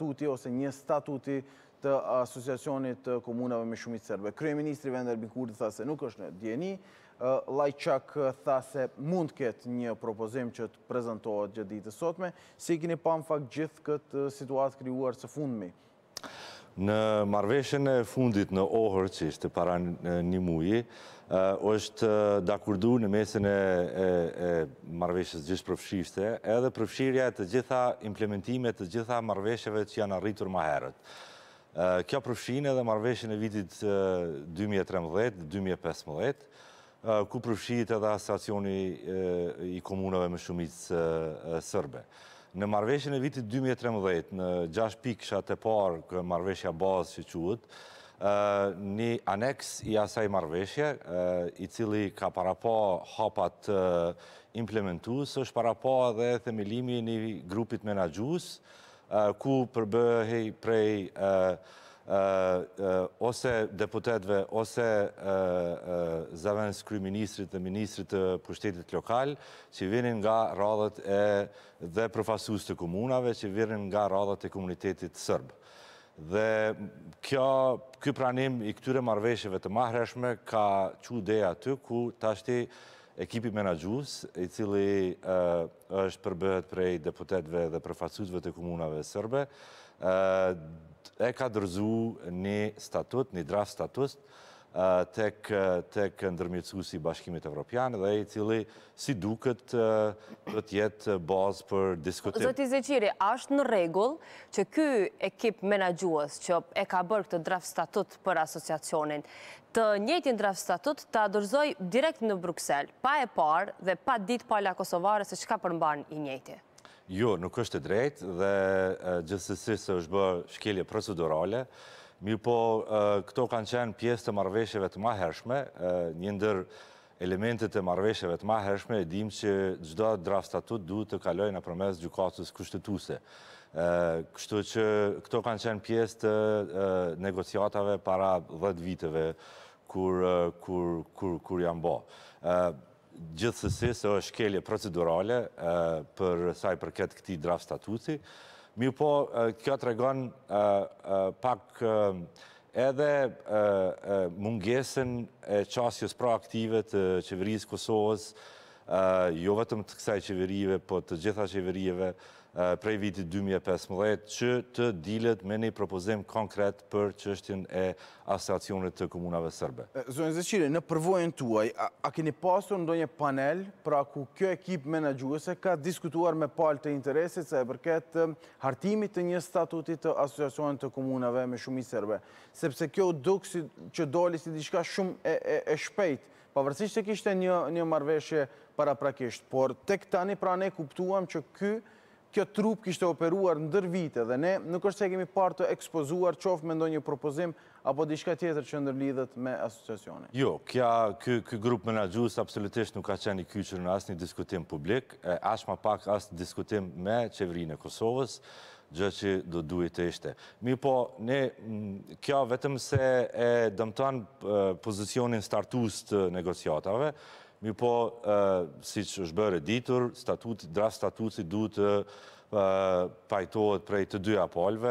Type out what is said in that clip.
statuti ose një statuti të asociacionit të komunave me shumit serbe. Krye Ministri Bikurit tha se nuk është në djeni, Lajçak tha se mund këtë një propozim që të prezentohet gjithë ditë sotme, si kini pa më fakt gjithë këtë situatë kriuar së fundmi. Në marveshën e fundit në ohër që ishte para një muji, është dakurdu në mesin e marveshës gjithë përfshishte edhe përfshirja e të gjitha implementimet të gjitha marveshëve që janë arritur ma herët. Kjo përfshin edhe marveshën e vitit 2013-2015, ku përfshit edhe asociacioni i komunave më shumicë sërbe. Në marveshën e vitit 2013, në 6 pikshat e parë kë marveshja bazë që quëtë, një aneks i asaj marveshje, i cili ka para po hapat implementus, është para po dhe themilimi një grupit menagjus, ku përbëhej prej nështë, ose deputetve, ose zavënës kry ministrit dhe ministrit të pushtetit lokal, që vinin nga radhët e dhe profasus të komunave, që vinin nga radhët e komunitetit sërbë. Dhe kjo pranim i këtyre marveshjeve të mahreshme ka që deja aty ku tashti ekipi menagjus, i cili është përbëhet prej deputetve dhe përfacutve të komunave sërbe, e ka dërzu një statut, një draft statut, tek, tek si bashkimit evropian dhe i cili si duket do tjetë bazë për diskutim. Zoti Zeqiri, ashtë në regull që ky ekip menagjuës që e ka bërë këtë draft statut për asociacionin, të në draft statut të adërzoj direkt në Bruxelles, pa e parë dhe pa ditë pala Kosovare se që ka përmban i njëti? Jo, nuk është e drejtë dhe gjithësësi se është bërë shkelje procedurale, mi po këto kanë qenë pjesë të marveshjeve të ma hershme, një ndër elementet e marveshjeve të ma hershme, e dim që gjdo draft statut du të kaloj në përmes gjukatës kushtetuse. Kështu që këto kanë qenë pjesë të negociatave para 10 viteve kur janë bo gjithësësi se është kelje procedurale për saj përket këti draft statuti. Mi po, kjo të regon pak edhe mungesën e qasjës proaktive të qeverisë Kosovës, Eh, jo vetëm të kësaj qeverive, po të gjitha qeverive eh, prej vitit 2015, që të dilet me një propozim konkret për qështjen e asociacionit të komunave sërbe. Eh, Zonë Zeqire, në përvojnë tuaj, a keni pasur ndo një panel pra ku kjo ekip menagjuese ka diskutuar me pal të interesit se e përket hartimit të një statutit të asociacionit të komunave me i sërbe? Sepse kjo dukë që doli si diçka shumë e shpejt pavërësisht se kishte një, një marveshje para prakisht, por tek tani pra ne kuptuam që ky, kjo trup kishte operuar ndër vite dhe ne nuk është se kemi partë të ekspozuar qofë me ndonjë propozim apo diçka tjetër që ndërlidhet me asociacionin. Jo, kja, grupë kë grup absolutisht nuk ka qeni kyqër në asë një diskutim publik, e ma pak asë diskutim me qeverinë e Kosovës, gjë që do duhet të ishte. Mi po, ne, kjo vetëm se e dëmëtan pozicionin startus të negociatave, mi po, si që është bërë ditur, drast statusit duhet të pajtohet prej të dyja polve,